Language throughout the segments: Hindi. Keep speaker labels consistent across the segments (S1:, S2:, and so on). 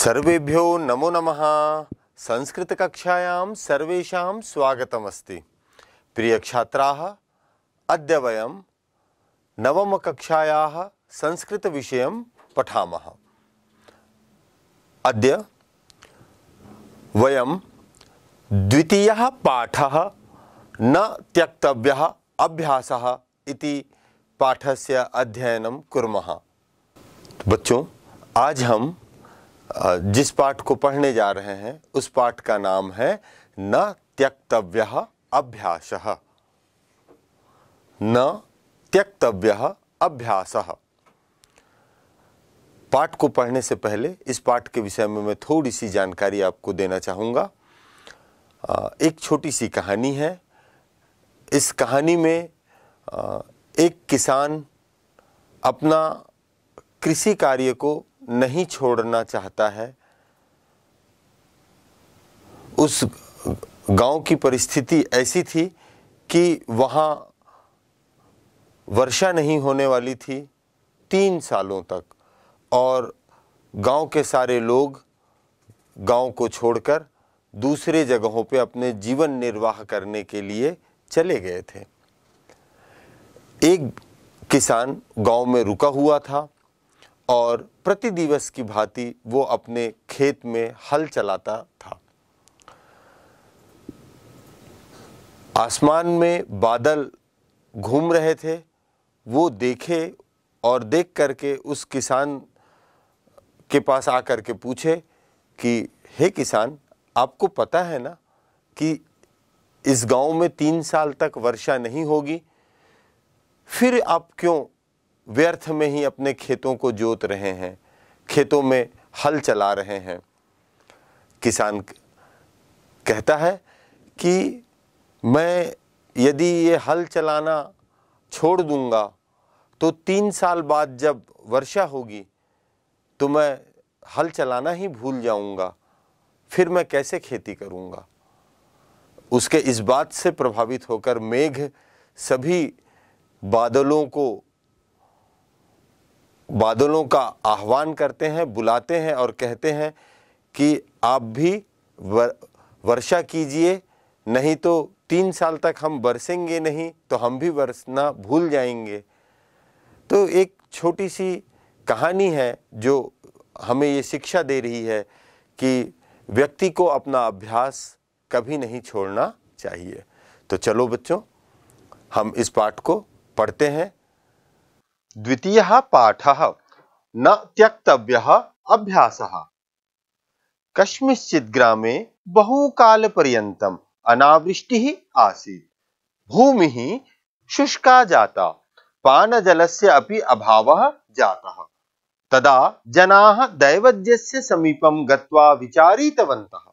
S1: सर्वेभ्यो नमो नमः संस्कृत कक्षायां सर्वेषां स्वागतमस्ति प्रियछात्राः अद्य वयं नवम कक्षायाः संस्कृत विषयं पठामः अद्य वयं द्वितीयः पाठः न त्यक्तव्यः अभ्यासः इति पाठस्य अध्ययनं कुर्मः बच्चों आज हम जिस पाठ को पढ़ने जा रहे हैं उस पाठ का नाम है न त्यक्तव्य अभ्यास न त्यक्तव्य अभ्यास पाठ को पढ़ने से पहले इस पाठ के विषय में मैं थोड़ी सी जानकारी आपको देना चाहूँगा एक छोटी सी कहानी है इस कहानी में एक किसान अपना कृषि कार्य को नहीं छोड़ना चाहता है उस गांव की परिस्थिति ऐसी थी कि वहाँ वर्षा नहीं होने वाली थी तीन सालों तक और गांव के सारे लोग गांव को छोड़कर दूसरे जगहों पे अपने जीवन निर्वाह करने के लिए चले गए थे एक किसान गांव में रुका हुआ था और प्रति दिवस की भांति वो अपने खेत में हल चलाता था आसमान में बादल घूम रहे थे वो देखे और देख करके उस किसान के पास आकर के पूछे कि हे किसान आपको पता है ना कि इस गांव में तीन साल तक वर्षा नहीं होगी फिर आप क्यों व्यर्थ में ही अपने खेतों को जोत रहे हैं खेतों में हल चला रहे हैं किसान कहता है कि मैं यदि ये हल चलाना छोड़ दूंगा तो तीन साल बाद जब वर्षा होगी तो मैं हल चलाना ही भूल जाऊंगा फिर मैं कैसे खेती करूंगा उसके इस बात से प्रभावित होकर मेघ सभी बादलों को बादलों का आह्वान करते हैं बुलाते हैं और कहते हैं कि आप भी वर्षा कीजिए नहीं तो तीन साल तक हम बरसेंगे नहीं तो हम भी बरसना भूल जाएंगे तो एक छोटी सी कहानी है जो हमें ये शिक्षा दे रही है कि व्यक्ति को अपना अभ्यास कभी नहीं छोड़ना चाहिए तो चलो बच्चों हम इस पाठ को पढ़ते हैं द्वितीय पाठ न त्यक्तव्यः अभ्यासः कस्मिंश्चित् ग्रामे बहुकालपर्यन्तम् अनावृष्टि आसी भूमि शुष्का जाता पानजलस्य से अभाव जाता तदा जनाः दैवज्ञस्य समीपं गत्वा विचारितवन्तः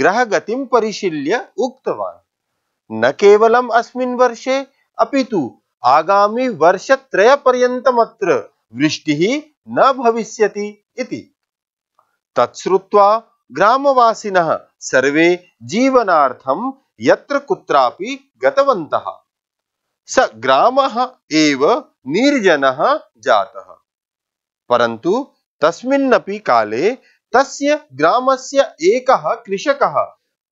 S1: ग्रह गति परिशील्य उतवा न केवलम् अस्मिन् अभी तो आगामी वर्ष त्रय वर्षत्रयपर्यन्तमत्र वृष्टि न भविष्य तत्वा ग्रामवासीन सर्वे जीवनार्थम यत्र कुत्रापि गतवन्तः स ग्रामः एव निर्जनः जातः परन्तु तस्मिन्नपि काले तस्य ग्रामस्य एकः कृषकः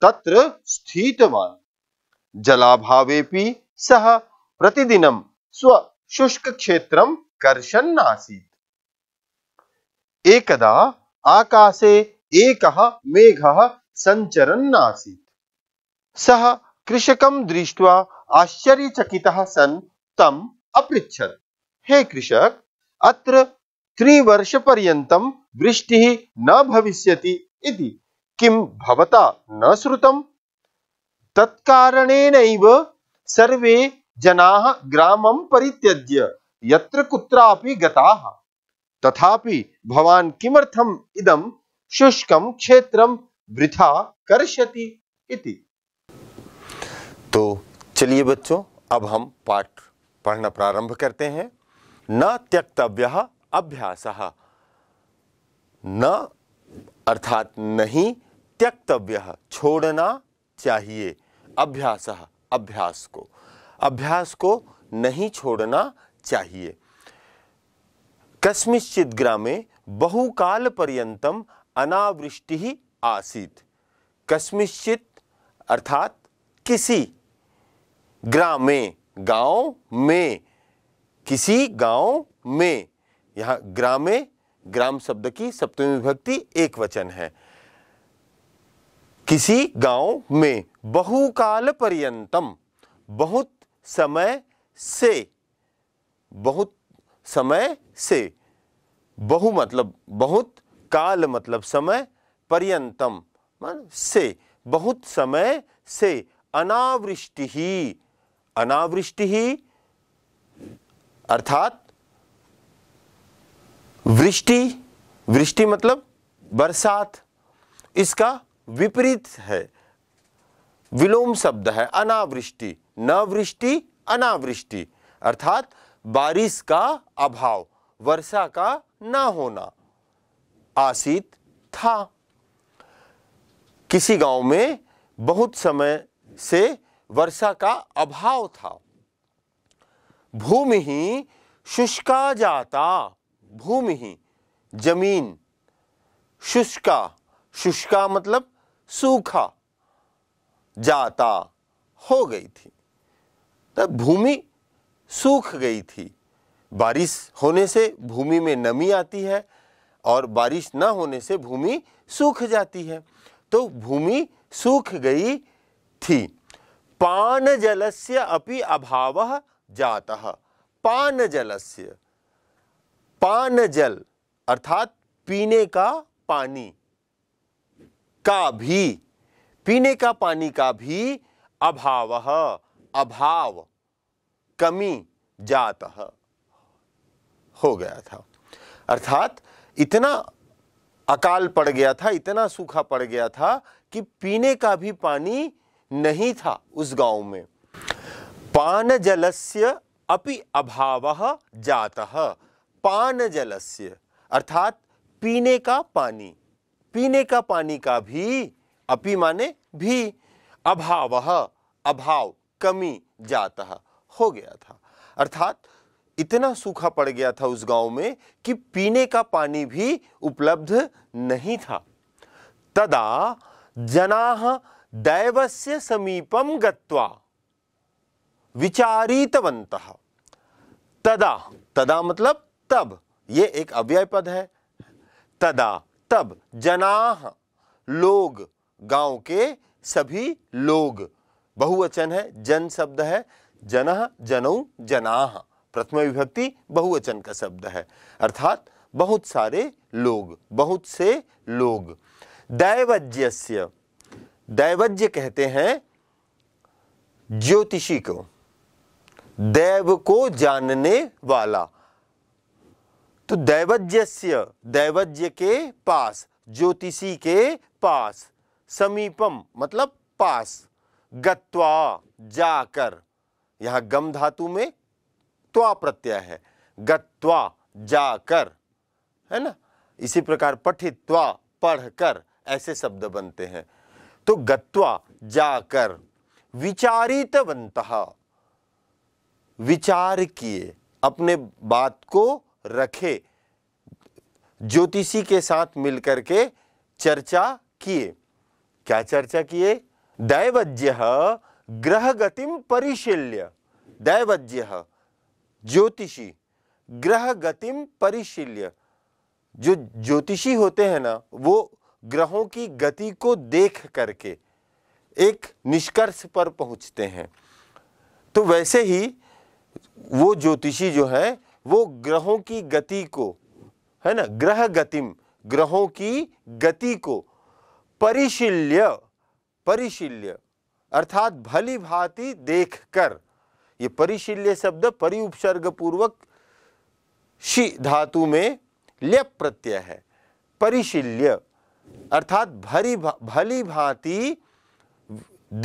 S1: तत्र स्थितवान् जलाभावेपि सः प्रतिदिन स्व शुष्क क्षेत्र कर्शन आसीत् एकदा आकाशे एक मेघ सचर आसीत् सह कृषक दृष्टि आश्चर्यचकि सन् तम अपृछत हे कृषक अत्र त्रिवर्षपर्यन्तं वृष्टि न भविष्य इति न श्रुत तत्कार सर्वे जनाः ग्रामं परित्यज्य यत्र कुत्रापि गताः तथापि भवान् किमर्थम् इदं शुष्कं क्षेत्रं वृथा करिष्यति इति तो चलिए बच्चों अब हम पाठ पढ़ना प्रारंभ करते हैं न त्यक्तव्य अभ्यास न अर्थात नहीं त्यक्तव्य छोड़ना चाहिए अभ्यास अभ्यास को अभ्यास को नहीं छोड़ना चाहिए कस्मिश्चित ग्रामे बहुकाल पर्यंतम अनावृष्टि आसित कस्मिश्चित अर्थात किसी ग्रामे गांव में किसी गांव में यहाँ ग्रामे ग्राम शब्द की सप्तमी विभक्ति एक वचन है किसी गांव में बहुकाल पर्यंतम बहुत समय से बहुत समय से बहु मतलब बहुत काल मतलब समय पर्यंतम से बहुत समय से अनावृष्टि ही अनावृष्टि ही अर्थात वृष्टि वृष्टि मतलब बरसात इसका विपरीत है विलोम शब्द है अनावृष्टि नवृष्टि अनावृष्टि अर्थात बारिश का अभाव वर्षा का ना होना आसित था किसी गांव में बहुत समय से वर्षा का अभाव था भूमि ही शुष्का जाता भूमि ही जमीन शुष्का शुष्का मतलब सूखा जाता हो गई थी तब भूमि सूख गई थी बारिश होने से भूमि में नमी आती है और बारिश ना होने से भूमि सूख जाती है तो भूमि सूख गई थी पान जलस्य अपि अभाव जाता पान जलस्य पान जल अर्थात पीने का पानी का भी पीने का पानी का भी अभाव अभाव कमी जात हो गया था अर्थात इतना अकाल पड़ गया था इतना सूखा पड़ गया था कि पीने का भी पानी नहीं था उस गांव में पान जलस्य अपि अभाव जाता पान जलस्य अर्थात पीने का पानी पीने का पानी का भी अपि माने भी अभाव अभाव कमी जाता हो गया था अर्थात इतना सूखा पड़ गया था उस गांव में कि पीने का पानी भी उपलब्ध नहीं था तदा जना दैवस्य समीपम गत्वा विचारितवंत तदा तदा मतलब तब ये एक अव्यय पद है तदा तब जना लोग गांव के सभी लोग बहुवचन है जन शब्द है जन जनऊ जना प्रथम विभक्ति बहुवचन का शब्द है अर्थात बहुत सारे लोग बहुत से लोग दैवज्यस्य दैवज्य कहते हैं ज्योतिषी को दैव को जानने वाला तो दैवज्ञस्य दैवज्ञ के पास ज्योतिषी के पास समीपम मतलब पास गत्वा जाकर यहां गम धातु में त्वा प्रत्यय है गत्वा जाकर है ना इसी प्रकार पठित्वा पढ़कर ऐसे शब्द बनते हैं तो गत्वा जाकर विचारितवंत विचार किए अपने बात को रखे ज्योतिषी के साथ मिलकर के चर्चा किए क्या चर्चा किए दैवज्य ग्रह गतिम परिशील्य दैवज्य ज्योतिषी ग्रह गतिम परिशील्य जो ज्योतिषी होते हैं ना वो ग्रहों की गति को देख करके एक निष्कर्ष पर पहुंचते हैं तो वैसे ही वो ज्योतिषी जो है वो ग्रहों की गति को है ना ग्रह गतिम ग्रहों की गति को परिशील्य परिशील्य अर्थात भली भांति देख कर ये परिशील्य शब्द परि उपसर्ग पूर्वक शि धातु में लेप प्रत्यय है परिशील्य अर्थात भरी भा, भली भांति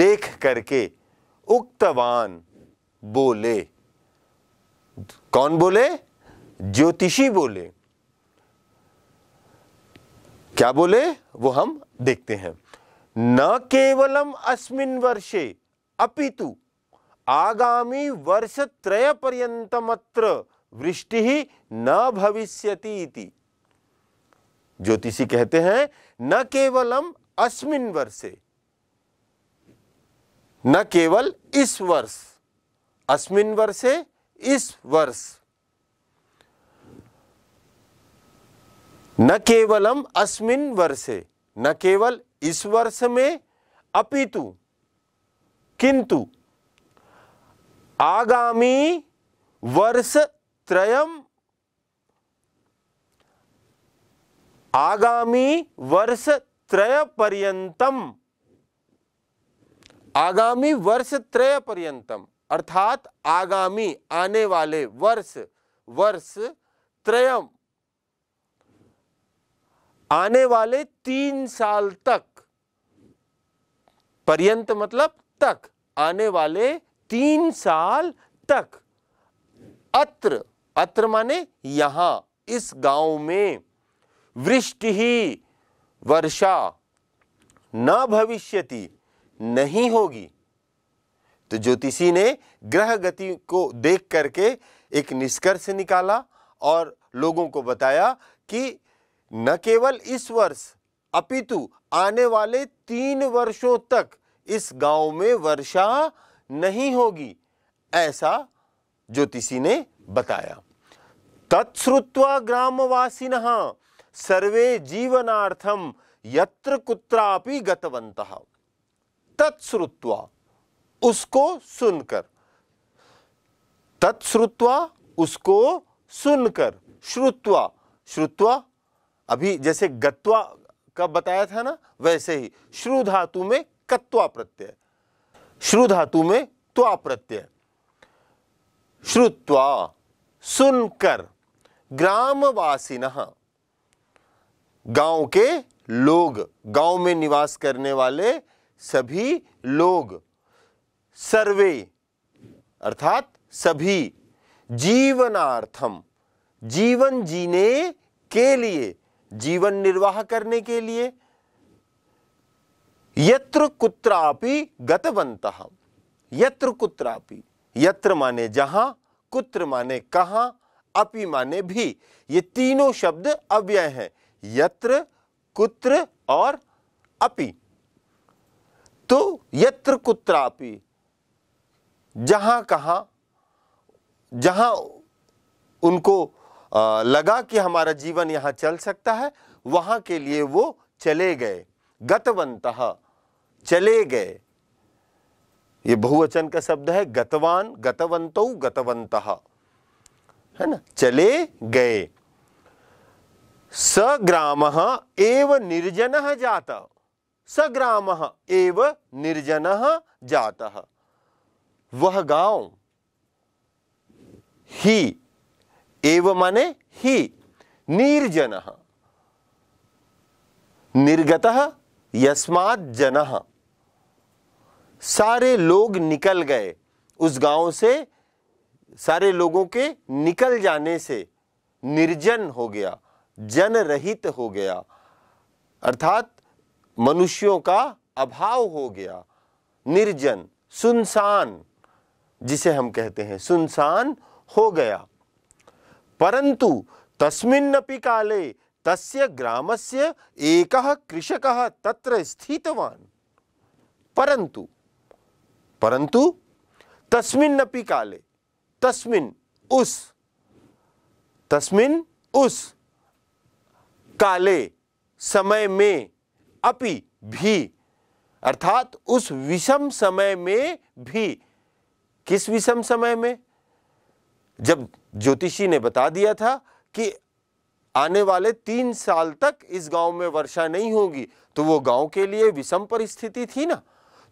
S1: देख करके उक्तवान बोले कौन बोले ज्योतिषी बोले क्या बोले वो हम देखते हैं न केवलम अस्मिन वर्षे अपितु आगामी वर्षत्रयपर्यन्तमत्र वृष्टि न भविष्य ज्योतिषी कहते हैं न केवलम अस्मिन वर्षे न केवल इस वर्ष अस्मिन वर्षे इस वर्ष न केवलम अस्मिन वर्षे न केवल इस वर्ष में अपितु किंतु आगामी वर्षत्रयम् आगामी वर्ष त्रय पर्यतम आगामी वर्ष त्रय पर्यतम अर्थात आगामी आने वाले वर्ष वर्ष त्रयम आने वाले तीन साल तक पर्यंत मतलब तक आने वाले तीन साल तक अत्र अत्र माने यहां इस गांव में वृष्टि ही वर्षा न भविष्यति नहीं होगी तो ज्योतिषी ने ग्रह गति को देख करके एक निष्कर्ष निकाला और लोगों को बताया कि न केवल इस वर्ष अपितु आने वाले तीन वर्षों तक इस गांव में वर्षा नहीं होगी ऐसा ज्योतिषी ने बताया तत्श्रुत्वा ग्रामवासी सर्वे जीवनार्थम यत्र कुत्रापि गतवंत तत्श्रुत्वा उसको सुनकर तत्श्रुत्वा उसको सुनकर श्रुत्वा श्रुत्वा अभी जैसे गत्वा का बताया था ना वैसे ही श्रु धातु में कत्वा प्रत्यय श्रु धातु में त्वा प्रत्यय श्रुत्वा सुनकर ग्रामवासिन गांव के लोग गांव में निवास करने वाले सभी लोग सर्वे अर्थात सभी जीवनार्थम जीवन जीने के लिए जीवन निर्वाह करने के लिए यत्र कुत्रापि गतवंत यत्र कुत्रापि यत्र माने जहाँ कुत्र माने कहाँ अपि माने भी ये तीनों शब्द अव्यय हैं यत्र कुत्र और अपि तो यत्र कुत्रापि जहाँ कहाँ जहाँ उनको लगा कि हमारा जीवन यहाँ चल सकता है वहाँ के लिए वो चले गए गतवंत चले गए ये बहुवचन का शब्द है गतवान गतवंत गतवंत है ना चले गए स ग्राम एव निर्जन जाता स ग्राम एव निर्जन जाता वह गांव ही एव माने ही निर्जन निर्गत यस्मात् जनः सारे लोग निकल गए उस गांव से सारे लोगों के निकल जाने से निर्जन हो गया जन रहित हो गया अर्थात मनुष्यों का अभाव हो गया निर्जन सुनसान जिसे हम कहते हैं सुनसान हो गया परंतु अपि काले तस्य ग्रामस्य एकः कृषकः तत्र स्थितवान परंतु परंतु तस्मिन नपी काले तस्मिन उस तस्मिन उस काले समय में अपि भी अर्थात उस विषम समय में भी किस विषम समय में जब ज्योतिषी ने बता दिया था कि आने वाले तीन साल तक इस गांव में वर्षा नहीं होगी तो वो गांव के लिए विषम परिस्थिति थी ना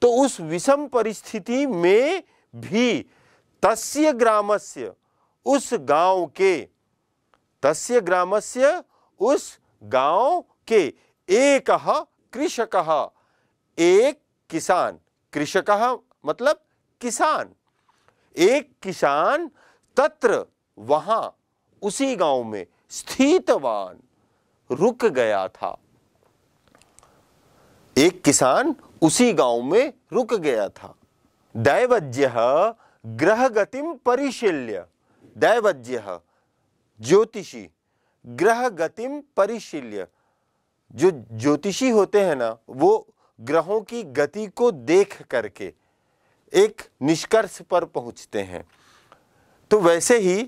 S1: तो उस विषम परिस्थिति में भी तस्य ग्रामस्य उस गांव के तस्य ग्रामस्य उस गांव के एक कृषक एक किसान कृषक मतलब किसान एक किसान तत्र वहां उसी गांव में स्थितवान रुक गया था एक किसान उसी गांव में रुक गया था दैवज्य ग्रह गतिम परिशील्य दैवज्य ज्योतिषी ग्रह गतिम परिशील्य जो ज्योतिषी होते हैं ना वो ग्रहों की गति को देख करके एक निष्कर्ष पर पहुंचते हैं तो वैसे ही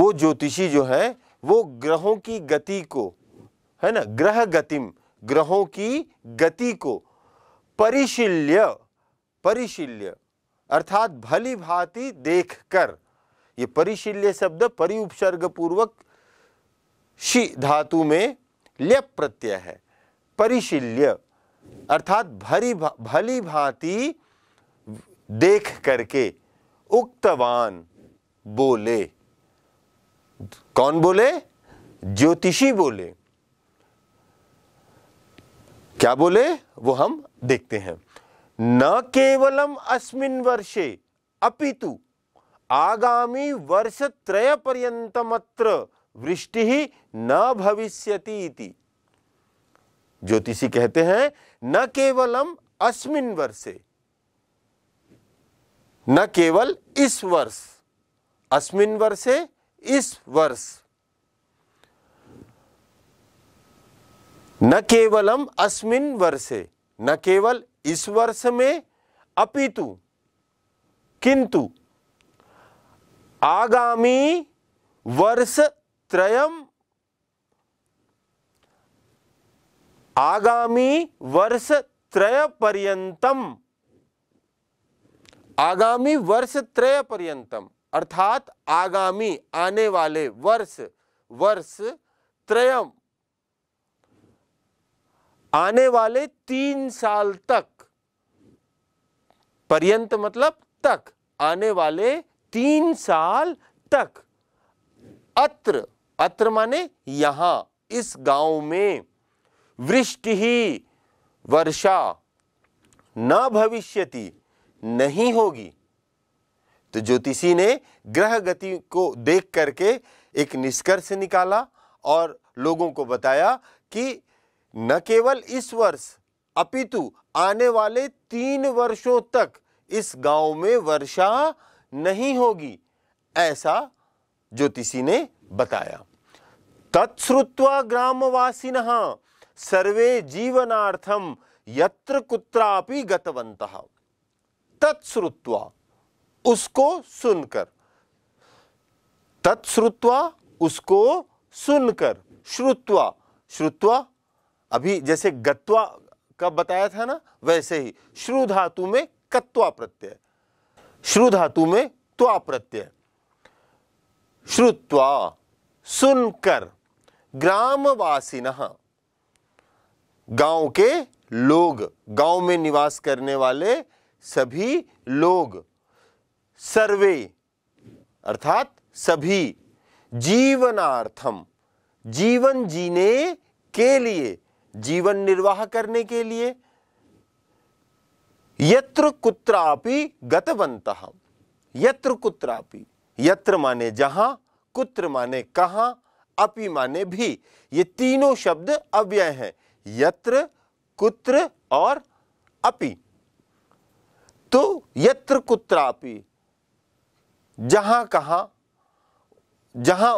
S1: वो ज्योतिषी जो है वो ग्रहों की गति को है ना ग्रह गतिम ग्रहों की गति को परिशील्य परिशील्य अर्थात भली भांति देख कर ये परिशील्य शब्द परि उपसर्ग पूर्वक शी धातु में ल्य प्रत्यय है परिशील्य अर्थात भरी भा, भली भांति देख करके उक्तवान बोले कौन बोले ज्योतिषी बोले क्या बोले वो हम देखते हैं न केवलम अस्मिन वर्षे अपितु आगामी वर्ष त्रय पर्यंतमत्र वृष्टि ही न भविष्यति इति ज्योतिषी कहते हैं न केवलम अस्मिन वर्षे न केवल इस वर्ष अस्मिन वर्षे इस वर्ष न केवलम अस्मिन वर्षे न केवल इस वर्ष में अपितु किंतु आगामी वर्ष त्रयम आगामी वर्ष त्रय पर्यंतम आगामी वर्ष त्रय पर्यंतम अर्थात आगामी आने वाले वर्ष वर्ष त्रयम आने वाले तीन साल तक पर्यंत मतलब तक आने वाले तीन साल तक अत्र अत्र माने यहां इस गांव में वृष्टि ही वर्षा न भविष्यति नहीं होगी तो ज्योतिषी ने ग्रह गति को देख करके एक निष्कर्ष निकाला और लोगों को बताया कि न केवल इस वर्ष अपितु आने वाले तीन वर्षों तक इस गांव में वर्षा नहीं होगी ऐसा ज्योतिषी ने बताया तत्श्रुत्वा ग्रामवासीन सर्वे जीवनार्थम यत्र कुत्रापि गतवंत तत्श्रुत्वा उसको सुनकर तत्श्रुत्वा उसको सुनकर श्रुत्वा श्रुत्वा अभी जैसे गत्वा का बताया था ना वैसे ही श्रु धातु में कत्वा प्रत्यय श्रु धातु में त्वा प्रत्यय श्रुत्वा सुनकर ग्रामवासिन गांव के लोग गांव में निवास करने वाले सभी लोग सर्वे अर्थात सभी जीवनार्थम जीवन जीने के लिए जीवन निर्वाह करने के लिए यत्र कुत्रापि गतवंत यत्र कुत्रापि यत्र माने जहां कुत्र माने कहा अपि माने भी ये तीनों शब्द अव्यय हैं यत्र कुत्र और अपि तो यत्र कुत्रापि जहां कहां जहां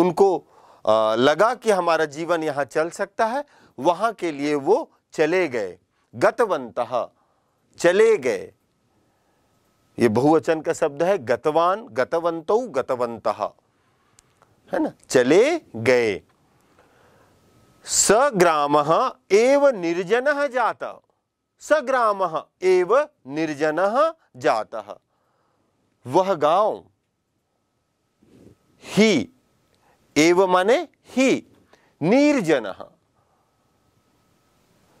S1: उनको लगा कि हमारा जीवन यहाँ चल सकता है वहाँ के लिए वो चले गए गतवंत चले गए ये बहुवचन का शब्द है गतवान गतवंत गतवंत है ना चले गए सग्राम एव निर्जन जाता सग्राम एव निर्जन जाता वह गांव ही एव माने ही निर्जन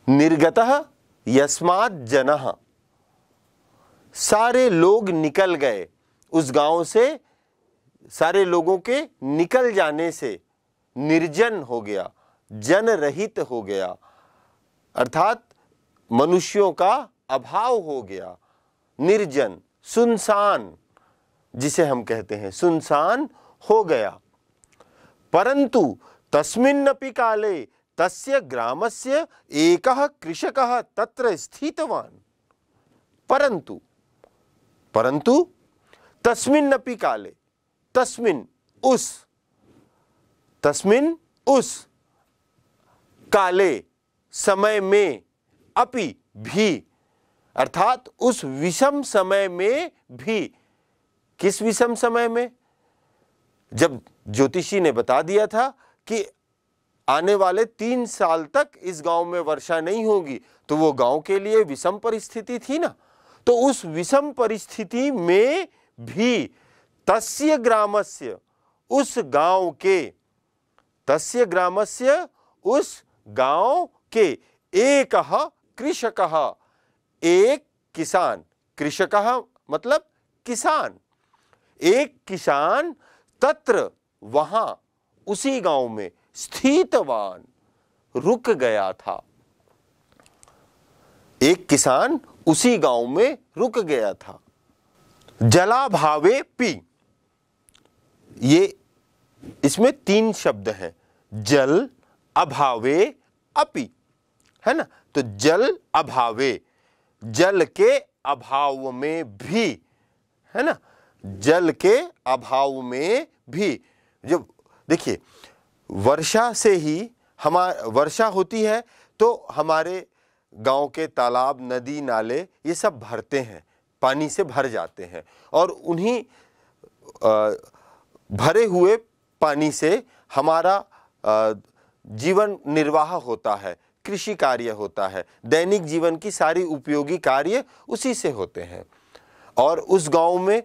S1: निर्गत यस्मात जन सारे लोग निकल गए उस गांव से सारे लोगों के निकल जाने से निर्जन हो गया जन रहित हो गया अर्थात मनुष्यों का अभाव हो गया निर्जन सुनसान जिसे हम कहते हैं सुनसान हो गया परंतु तस्मिन्नपि काले तस्य ग्रामस्य एकः कृषकः तत्र स्थितवान् परंतु परंतु तस्मिन्नपि काले तस्मिन् उस तस्मिन् उस काले समय में अपि भी अर्थात उस विषम समय में भी किस विषम समय में जब ज्योतिषी ने बता दिया था कि आने वाले तीन साल तक इस गांव में वर्षा नहीं होगी तो वो गांव के लिए विषम परिस्थिति थी ना तो उस विषम परिस्थिति में भी तस्य ग्रामस्य उस गांव के तस्य ग्रामस्य उस गांव के एक कृषक एक किसान कृषक मतलब किसान एक किसान तत्र वहां उसी गांव में स्थितवान रुक गया था एक किसान उसी गांव में रुक गया था जलाभावे पी ये इसमें तीन शब्द हैं जल अभावे अपी है ना तो जल अभावे जल के अभाव में भी है ना जल के अभाव में भी जब देखिए वर्षा से ही हमार वर्षा होती है तो हमारे गांव के तालाब नदी नाले ये सब भरते हैं पानी से भर जाते हैं और उन्हीं भरे हुए पानी से हमारा जीवन निर्वाह होता है कृषि कार्य होता है दैनिक जीवन की सारी उपयोगी कार्य उसी से होते हैं और उस गांव में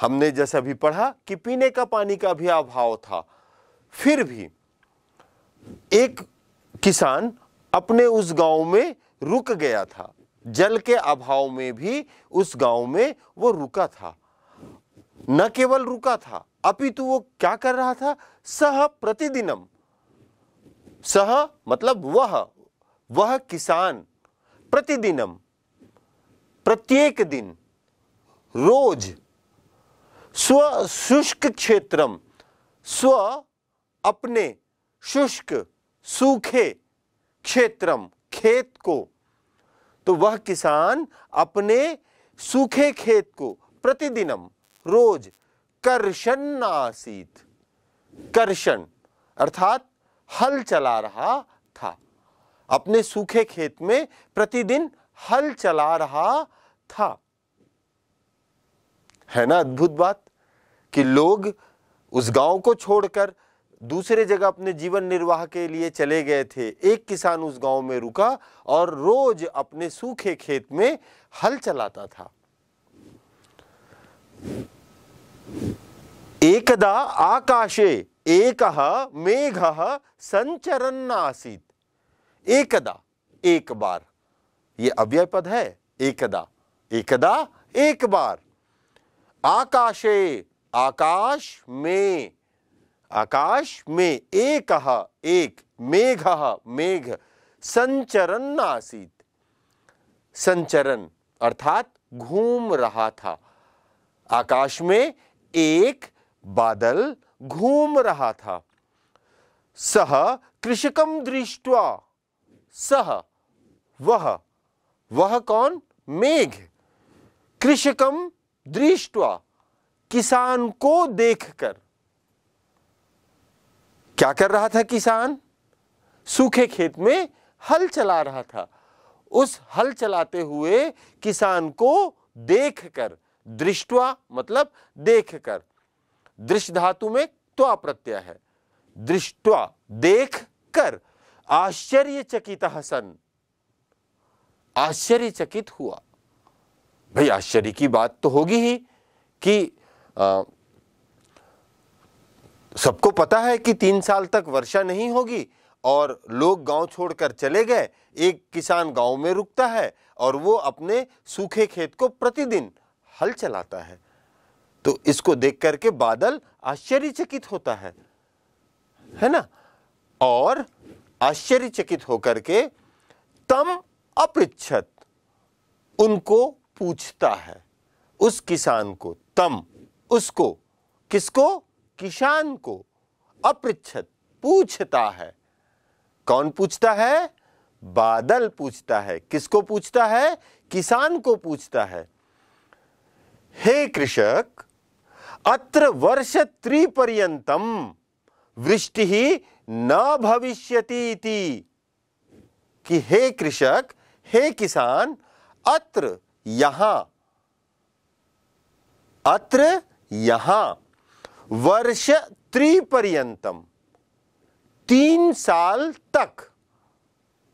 S1: हमने जैसे अभी पढ़ा कि पीने का पानी का भी अभाव था फिर भी एक किसान अपने उस गांव में रुक गया था जल के अभाव में भी उस गांव में वो रुका था न केवल रुका था अपितु वो क्या कर रहा था सह प्रतिदिनम सह मतलब वह वह किसान प्रतिदिनम प्रत्येक दिन रोज स्व शुष्क क्षेत्रम स्व अपने शुष्क सूखे क्षेत्रम खेत को तो वह किसान अपने सूखे खेत को प्रतिदिनम रोज कर्षण नासीत कर्षण अर्थात हल चला रहा था अपने सूखे खेत में प्रतिदिन हल चला रहा था है ना अद्भुत बात कि लोग उस गांव को छोड़कर दूसरे जगह अपने जीवन निर्वाह के लिए चले गए थे एक किसान उस गांव में रुका और रोज अपने सूखे खेत में हल चलाता था एकदा आकाशे एक मेघ संचरण आसित एकदा एक बार ये अव्यय पद है एकदा एकदा एक बार आकाशे आकाश में आकाश में एक एक मेघ मेघ संचरण नासित संचरण अर्थात घूम रहा था आकाश में एक बादल घूम रहा था सह कृषकम दृष्टवा सह वह वह कौन मेघ कृषकम दृष्टवा किसान को देखकर क्या कर रहा था किसान सूखे खेत में हल चला रहा था उस हल चलाते हुए किसान को देखकर दृष्टवा मतलब देखकर दृश्य धातु में त्वा प्रत्यय है दृष्टवा देख कर आश्चर्यचकित हसन आश्चर्यचकित हुआ भाई आश्चर्य की बात तो होगी ही कि सबको पता है कि तीन साल तक वर्षा नहीं होगी और लोग गांव छोड़कर चले गए एक किसान गांव में रुकता है और वो अपने सूखे खेत को प्रतिदिन हल चलाता है तो इसको देख करके बादल आश्चर्यचकित होता है है ना और आश्चर्यचकित होकर के तम अपृत उनको पूछता है उस किसान को तम उसको किसको किसान को अपृच्छत पूछता है कौन पूछता है बादल पूछता है किसको पूछता है किसान को पूछता है हे कृषक अत्र वर्ष त्रिपर्यंतम वृष्टि ही न भविष्य कि हे कृषक हे किसान अत्र यहां अत्र यहां वर्ष त्रिपर्यंतम तीन साल तक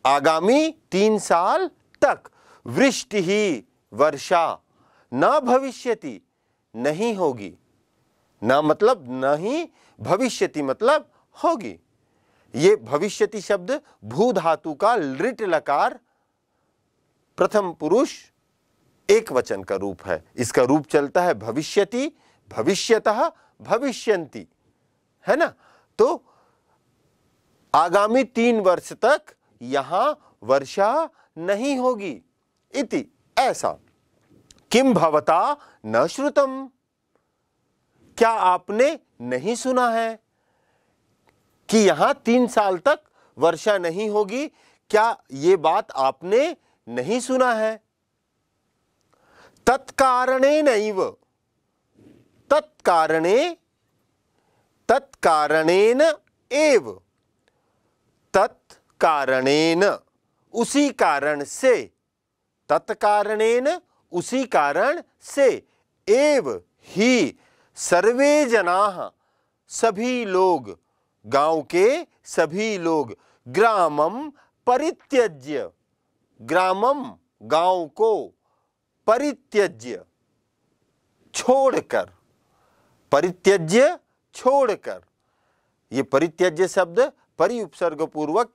S1: आगामी तीन साल तक वृष्टि ही वर्षा न भविष्यति नहीं होगी न मतलब नहीं भविष्यति मतलब होगी ये भविष्यति शब्द भू धातु का लिट लकार प्रथम पुरुष एक वचन का रूप है इसका रूप चलता है भविष्यति भविष्यतः भविष्य है ना तो आगामी तीन वर्ष तक यहां वर्षा नहीं होगी इति ऐसा किम भवता न श्रुतम क्या आपने नहीं सुना है कि यहां तीन साल तक वर्षा नहीं होगी क्या ये बात आपने नहीं सुना है तत्कारणे नैव तत्कारणे तत्कारणेन एव तत्कारणेन उसी कारण से तत्कारणेन उसी कारण से एव ही सर्वे जना सभी लोग गांव के सभी लोग ग्रामम परित्यज्य ग्रामम गांव को परित्यज्य छोड़कर परित्यज्य छोड़कर ये परित्यज्य शब्द परि उपसर्ग पूर्वक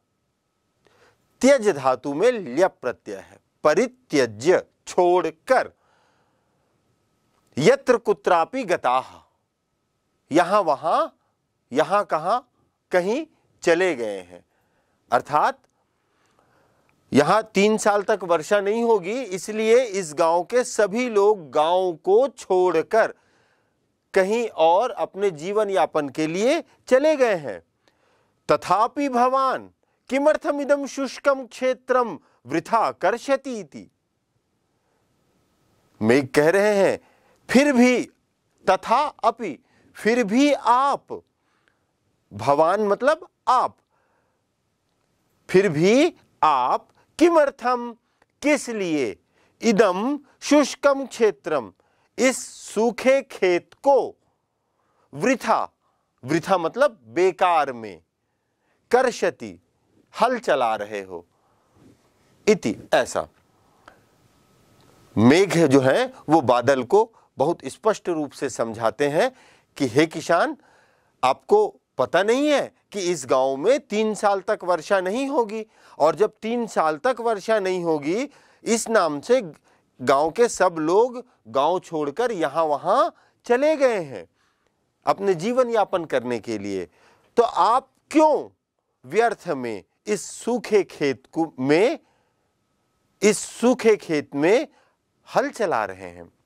S1: त्यज धातु में ल्य प्रत्यय है परित्यज्य छोड़कर यत्र कुत्रापि गता यहां वहां यहां कहां कहीं चले गए हैं अर्थात यहां तीन साल तक वर्षा नहीं होगी इसलिए इस गांव के सभी लोग गांव को छोड़कर कहीं और अपने जीवन यापन के लिए चले गए हैं तथापि भवान किमर्थम इदम शुष्कम क्षेत्रम वृथा कर्षती मेघ कह रहे हैं फिर भी तथा अपि फिर भी आप भवान मतलब आप फिर भी आप किमर्थम किस लिए इदम शुष्कम क्षेत्रम इस सूखे खेत को वृथा वृथा मतलब बेकार में करशति हल चला रहे हो इति ऐसा मेघ जो है वो बादल को बहुत स्पष्ट रूप से समझाते हैं कि हे किसान आपको पता नहीं है कि इस गांव में तीन साल तक वर्षा नहीं होगी और जब तीन साल तक वर्षा नहीं होगी इस नाम से गांव के सब लोग गांव छोड़कर यहां वहां चले गए हैं अपने जीवन यापन करने के लिए तो आप क्यों व्यर्थ में इस सूखे खेत को में इस सूखे खेत में हल चला रहे हैं